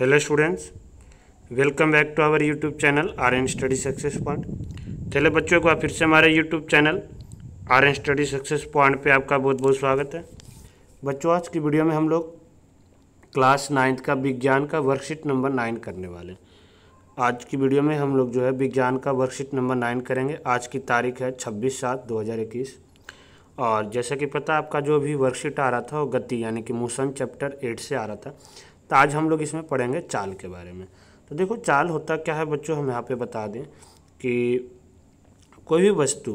hello students welcome back to our YouTube channel R N study success point चले बच्चों को आप फिर से हमारे YouTube channel R N study success point पे आपका बहुत बहुत स्वागत है बच्चों आज की वीडियो में हम लोग क्लास नाइन्थ का विज्ञान का वर्कशीट नंबर नाइन करने वाले हैं आज की वीडियो में हम लोग जो है विज्ञान का वर्कशीट नंबर नाइन करेंगे आज की तारीख है छब्बीस सात दो हज़ार इक्कीस और जैसा कि पता आपका जो भी वर्कशीट आ रहा था वो गति यानी कि मौसम चैप्टर एट से आ रहा था तो आज हम लोग इसमें पढ़ेंगे चाल के बारे में तो देखो चाल होता क्या है बच्चों हम यहाँ पे बता दें कि कोई भी वस्तु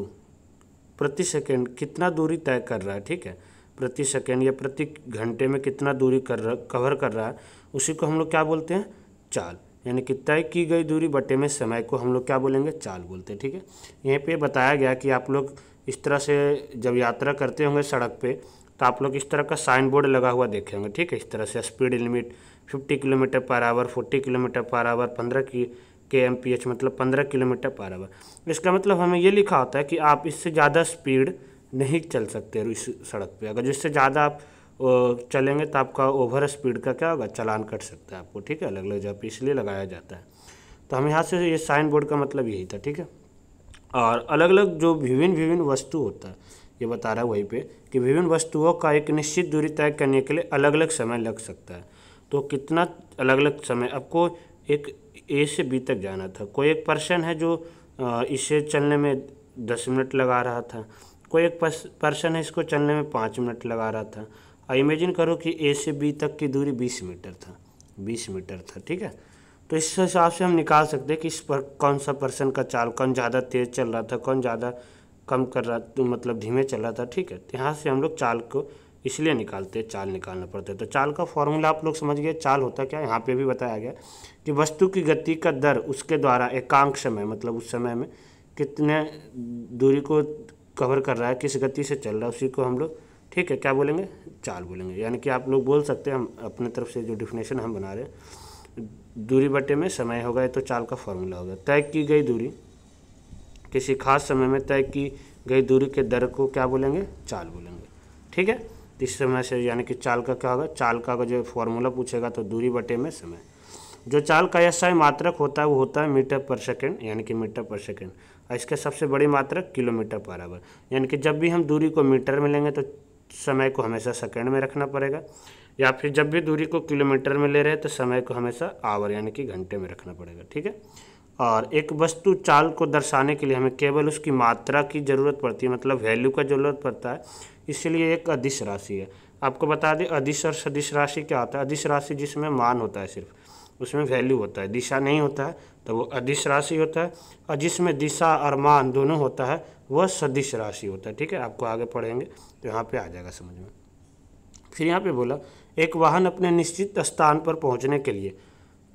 प्रति सेकेंड कितना दूरी तय कर रहा है ठीक है प्रति सेकेंड या प्रति घंटे में कितना दूरी कर रहा कवर कर रहा है उसी को हम लोग क्या बोलते हैं चाल यानी कि तय की गई दूरी बटे में समय को हम लोग क्या बोलेंगे चाल बोलते हैं ठीक है यहीं पर बताया गया कि आप लोग इस तरह से जब यात्रा करते होंगे सड़क पे तो आप लोग इस तरह का साइन बोर्ड लगा हुआ देखेंगे ठीक है इस तरह से speed limit 50 kilometre per hour 40 kilometre per hour 15 की के एम पी एच मतलब 15 किलोमीटर पर आवर इसका मतलब हमें ये लिखा होता है कि आप इससे ज़्यादा स्पीड नहीं चल सकते इस सड़क पे अगर जिससे ज़्यादा आप चलेंगे तो आपका ओवर स्पीड का क्या होगा चलान कट सकता है आपको ठीक है अलग अलग जगह पर इसलिए लगाया जाता है तो हम यहाँ से ये साइन बोर्ड का मतलब यही था ठीक है और अलग अलग जो विभिन्न विभिन्न वस्तु होता है ये बता रहा है वहीं पे कि विभिन्न वस्तुओं का एक निश्चित दूरी तय करने के लिए अलग अलग समय लग सकता है तो कितना अलग अलग समय आपको एक ए से बी तक जाना था कोई एक पर्सन है जो इसे चलने में दस मिनट लगा रहा था कोई एक पर्सन है इसको चलने में पाँच मिनट लगा रहा था और इमेजिन करो कि ए से बी तक की दूरी बीस मीटर था बीस मीटर था ठीक है तो इस हिसाब से हम निकाल सकते हैं कि इस पर कौन सा पर्सन का चाल कौन ज़्यादा तेज़ चल रहा था कौन ज़्यादा कम कर रहा तो मतलब धीमे चल रहा था ठीक है तो यहाँ से हम लोग चाल को इसलिए निकालते हैं चाल निकालना पड़ता है तो चाल का फॉर्मूला आप लोग समझ गए चाल होता क्या यहाँ पे भी बताया गया कि वस्तु की गति का दर उसके द्वारा एकांक समय मतलब उस समय में कितने दूरी को कवर कर रहा है किस गति से चल रहा है उसी को हम लोग ठीक है क्या बोलेंगे चाल बोलेंगे यानी कि आप लोग बोल सकते हैं हम अपने तरफ से जो डिफिनेशन हम बना रहे हैं दूरी बटे में समय होगा तो चाल का फॉर्मूला हो गया तय की गई दूरी किसी खास समय में तय की गई दूरी के दर को क्या बोलेंगे चाल बोलेंगे ठीक है इस समय से यानी कि चाल का क्या होगा चाल का जो फॉर्मूला पूछेगा तो दूरी बटे में समय जो चाल का ही मात्रक होता है वो होता है मीटर पर सेकेंड यानी कि मीटर पर सेकेंड और इसके सबसे बड़ी मात्रक किलोमीटर पर आवर यानी कि जब भी हम दूरी को मीटर में लेंगे तो समय को हमेशा सेकेंड में रखना पड़ेगा या फिर जब भी दूरी को किलोमीटर में ले रहे हैं तो समय को हमेशा आवर यानी कि घंटे में रखना पड़ेगा ठीक है और एक वस्तु चाल को दर्शाने के लिए हमें केवल उसकी मात्रा की ज़रूरत पड़ती है मतलब वैल्यू का ज़रूरत पड़ता है इसलिए एक अधिश राशि है आपको बता दें अधिश और सदिश राशि क्या होता है अधिश राशि जिसमें मान होता है सिर्फ उसमें वैल्यू होता है दिशा नहीं होता है तो वो अधिश राशि होता है और जिसमें दिशा और मान दोनों होता है वह सदिश राशि होता है ठीक है आपको आगे पढ़ेंगे तो यहाँ पर आ जाएगा समझ में फिर यहाँ पर बोला एक वाहन अपने निश्चित स्थान पर पहुँचने के लिए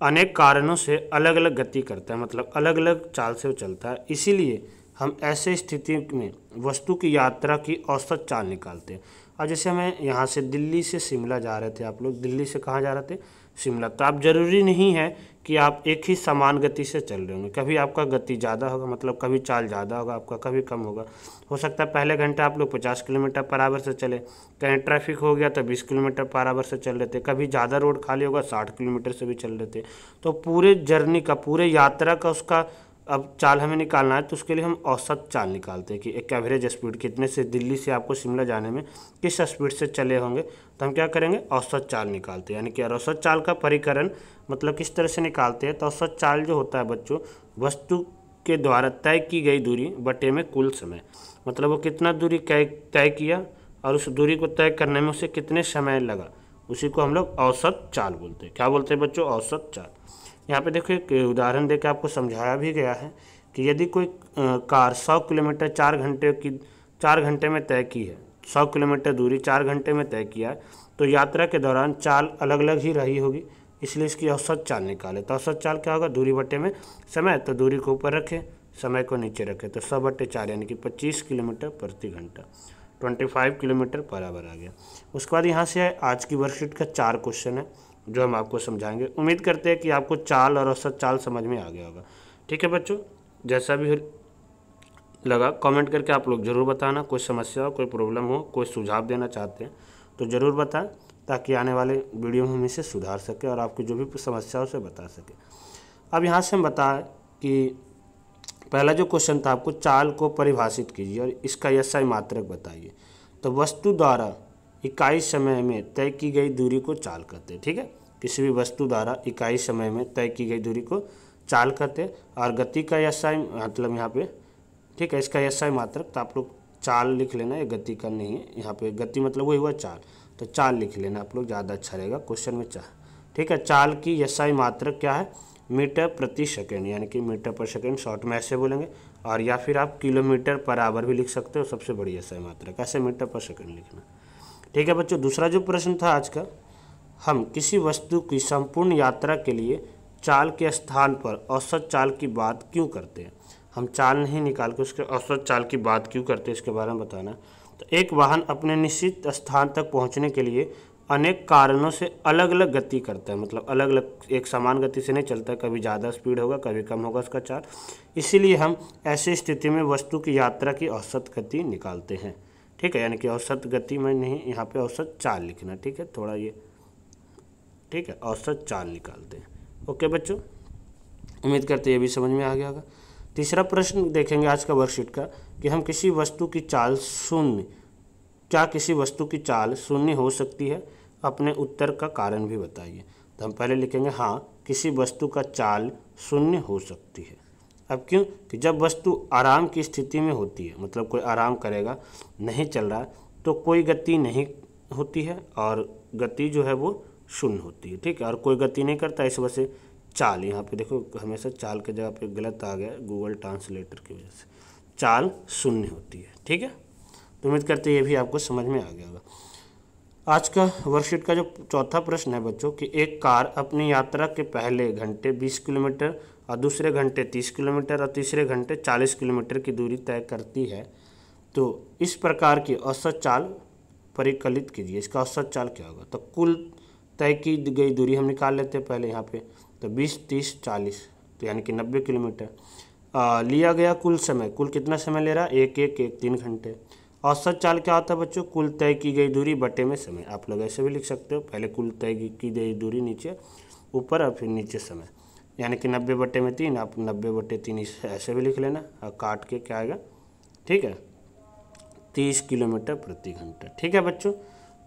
अनेक कारणों से अलग अलग गति करता है मतलब अलग अलग चाल से वो चलता है इसीलिए हम ऐसे स्थिति में वस्तु की यात्रा की औसत चाल निकालते हैं और जैसे हमें यहाँ से दिल्ली से शिमला जा रहे थे आप लोग दिल्ली से कहाँ जा रहे थे शिमला तो आप ज़रूरी नहीं है कि आप एक ही समान गति से चल रहे होंगे कभी आपका गति ज़्यादा होगा मतलब कभी चाल ज़्यादा होगा आपका कभी कम होगा हो सकता है पहले घंटे आप लोग पचास किलोमीटर पर आवर से चले कहीं ट्रैफिक हो गया तो बीस किलोमीटर पर आवर से चल रहे थे कभी ज़्यादा रोड खाली होगा साठ किलोमीटर से भी चल रहे थे तो पूरे जर्नी का पूरे यात्रा का उसका अब चाल हमें निकालना है तो उसके लिए हम औसत चाल निकालते हैं कि एक एवरेज स्पीड कितने से दिल्ली से आपको शिमला जाने में किस स्पीड से चले होंगे तो हम क्या करेंगे औसत चाल निकालते हैं यानी कि औसत चाल का परिकरण मतलब किस तरह से निकालते हैं तो औसत चाल जो होता है बच्चों वस्तु के द्वारा तय की गई दूरी बटे में कुल समय मतलब वो कितना दूरी तय किया और उस दूरी को तय करने में उसे कितने समय लगा उसी को हम लोग औसत चाल बोलते हैं क्या बोलते हैं बच्चों औसत चाल यहाँ पे देखो एक उदाहरण देकर आपको समझाया भी गया है कि यदि कोई कार सौ किलोमीटर चार घंटे की चार घंटे में तय की है सौ किलोमीटर दूरी चार घंटे में तय किया है तो यात्रा के दौरान चाल अलग अलग ही रही होगी इसलिए इसकी औसत चाल निकाले तो औसत चाल क्या होगा दूरी बटे में समय तो दूरी को ऊपर रखें समय को नीचे रखें तो सौ बटे चार यानी कि पच्चीस किलोमीटर प्रति घंटा twenty five kilometre per hour आ गया उसके बाद यहाँ से आज की वर्कशीट का चार क्वेश्चन है जो हम आपको समझाएंगे उम्मीद करते हैं कि आपको चाल और औसत चाल समझ में आ गया होगा ठीक है बच्चों जैसा भी लगा कमेंट करके आप लोग ज़रूर बताना कोई समस्या हो कोई प्रॉब्लम हो कोई सुझाव देना चाहते हैं तो ज़रूर बताएं ताकि आने वाले वीडियो में हम इसे सुधार सकें और आपकी जो भी समस्या हो उसे बता सकें अब यहाँ से हम बताएं कि पहला जो क्वेश्चन था आपको चाल को परिभाषित कीजिए और इसका यस्याय मात्रक बताइए तो वस्तु द्वारा इकाई समय में तय की गई दूरी को चाल कहते हैं ठीक है किसी भी वस्तु द्वारा इकाई समय में तय की गई दूरी को चाल कहते हैं और गति का यस्याय मतलब यहाँ पे ठीक है इसका यस्याय मात्रक तो आप लोग चाल लिख लेना ये गति का नहीं है यहाँ पे गति मतलब वही हुआ चाल तो चाल लिख लेना आप लोग ज़्यादा अच्छा रहेगा क्वेश्चन में चाल ठीक है चाल की यस्याय मात्रक क्या है मीटर प्रति सेकेंड यानी कि मीटर पर सेकेंड शॉर्ट में ऐसे बोलेंगे और या फिर आप किलोमीटर पर आवर भी लिख सकते हो सबसे बढ़िया सही मात्रा कैसे मीटर पर सेकेंड लिखना ठीक है बच्चों दूसरा जो प्रश्न था आज का हम किसी वस्तु की संपूर्ण यात्रा के लिए चाल के स्थान पर औसत चाल की बात क्यों करते हैं हम चाल नहीं निकाल के उसके औसत चाल की बात क्यों करते हैं इसके बारे में बताना तो एक वाहन अपने निश्चित स्थान तक पहुंचने के लिए अनेक कारणों से अलग अलग गति करता है मतलब अलग अलग एक समान गति से नहीं चलता कभी ज़्यादा स्पीड होगा कभी कम होगा उसका चार इसीलिए हम ऐसी स्थिति में वस्तु की यात्रा की औसत गति निकालते हैं ठीक है यानी कि औसत गति में नहीं यहाँ पे औसत चाल लिखना ठीक है थोड़ा ये ठीक है औसत चाल निकालते हैं ओके बच्चों उम्मीद करते ये भी समझ में आ गया होगा तीसरा प्रश्न देखेंगे आज का वर्कशीट का कि हम किसी वस्तु की चाल शून्य क्या किसी वस्तु की चाल शून्य हो सकती है अपने उत्तर का कारण भी बताइए तो हम पहले लिखेंगे हाँ किसी वस्तु का चाल शून्य हो सकती है अब क्यों कि जब वस्तु आराम की स्थिति में होती है मतलब कोई आराम करेगा नहीं चल रहा तो कोई गति नहीं होती है और गति जो है वो शून्य होती है ठीक है और कोई गति नहीं करता इस वजह से चाल यहाँ पे देखो हमेशा चाल के जगह पे गलत आ गया गूगल ट्रांसलेटर की वजह से चाल शून्य होती है ठीक है तो उम्मीद करते ये भी आपको समझ में आ गया होगा आज का वर्कशीट का जो चौथा प्रश्न है बच्चों कि एक कार अपनी यात्रा के पहले घंटे 20 किलोमीटर और दूसरे घंटे 30 किलोमीटर और तीसरे घंटे 40 किलोमीटर की दूरी तय करती है तो इस प्रकार की औसत चाल परिकलित कीजिए इसका औसत चाल क्या होगा तो कुल तय की गई दूरी हम निकाल लेते हैं पहले यहाँ पर तो बीस तीस चालीस तो यानी कि नब्बे किलोमीटर लिया गया कुल समय कुल कितना समय ले रहा है एक एक एक तीन घंटे औसत चाल क्या होता है बच्चों कुल तय की गई दूरी बटे में समय आप लोग ऐसे भी लिख सकते हो पहले कुल तय की गई दूरी नीचे ऊपर और फिर नीचे समय यानी कि नब्बे बटे में तीन आप नब्बे बटे तीन ऐसे भी लिख लेना और काट के क्या आएगा ठीक है तीस किलोमीटर प्रति घंटा ठीक है बच्चों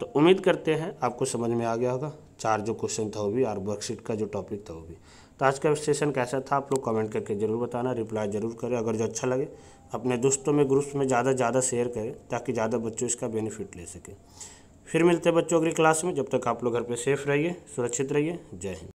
तो उम्मीद करते हैं आपको समझ में आ गया होगा चार जो क्वेश्चन था वो भी और वर्कशीट का जो टॉपिक था वो भी तो आज का सेशन कैसा था आप लोग कमेंट करके ज़रूर बताना रिप्लाई ज़रूर करें अगर जो अच्छा लगे अपने दोस्तों में ग्रुप्स में ज़्यादा ज़्यादा शेयर करें ताकि ज़्यादा बच्चों इसका बेनिफिट ले सकें फिर मिलते हैं बच्चों अगली क्लास में जब तक आप लोग घर पर सेफ रहिए सुरक्षित रहिए जय हिंद